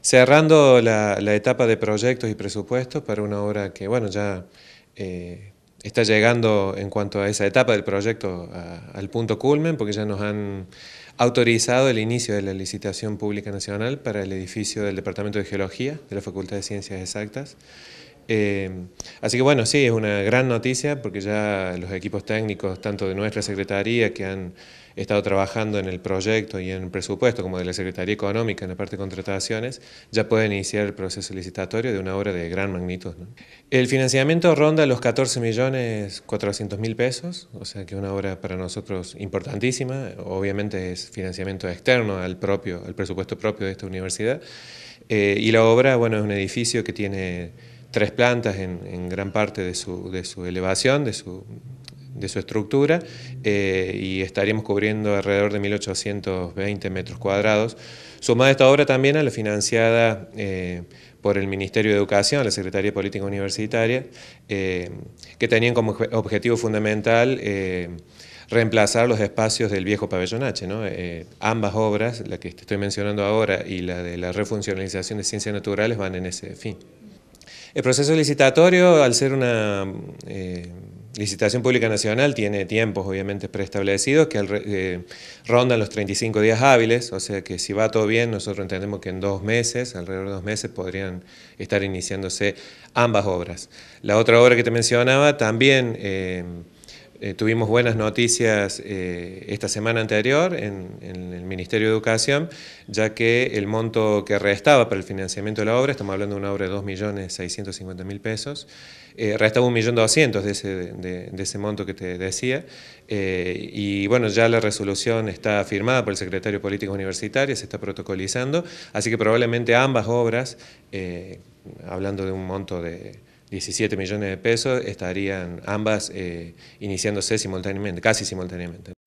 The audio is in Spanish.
cerrando la, etapa de proyectos y presupuestos para una obra que, bueno, ya eh, está llegando en cuanto a esa etapa del proyecto al punto culmen, porque ya nos han autorizado el inicio de la licitación pública nacional para el edificio del Departamento de Geología de la Facultad de Ciencias Exactas. Eh, así que bueno, sí, es una gran noticia porque ya los equipos técnicos, tanto de nuestra secretaría que han he estado trabajando en el proyecto y en el presupuesto, como de la Secretaría Económica en la parte de contrataciones, ya pueden iniciar el proceso licitatorio de una obra de gran magnitud. El financiamiento ronda los 14 millones mil pesos, o sea que una obra para nosotros importantísima, obviamente es financiamiento externo al, propio, al presupuesto propio de esta universidad, eh, y la obra, bueno, es un edificio que tiene tres plantas en, en gran parte de su, de su elevación, de su de su estructura eh, y estaríamos cubriendo alrededor de 1.820 metros cuadrados. Sumada esta obra también a la financiada eh, por el Ministerio de Educación, la Secretaría de Política Universitaria, eh, que tenían como objetivo fundamental reemplazar los espacios del viejo pabellón H. ¿no? ambas obras, la que estoy mencionando ahora y la de la refuncionalización de ciencias naturales, van en ese fin. El proceso licitatorio, al ser una licitación pública nacional tiene tiempos obviamente preestablecidos que eh, rondan los 35 días hábiles, o sea que si va todo bien nosotros entendemos que en dos meses, alrededor de dos meses, podrían estar iniciándose ambas obras. La otra obra que te mencionaba también... Eh, eh, tuvimos buenas noticias eh, esta semana anterior en, el Ministerio de Educación, ya que el monto que restaba para el financiamiento de la obra, estamos hablando de una obra de 2.650.000 pesos, eh, restaba 1.200.000 de ese, de, ese monto que te decía, y bueno, ya la resolución está firmada por el Secretario político universitario se está protocolizando, así que probablemente ambas obras, hablando de un monto de 17 millones de pesos, estarían ambas eh, iniciándose simultáneamente, casi simultáneamente.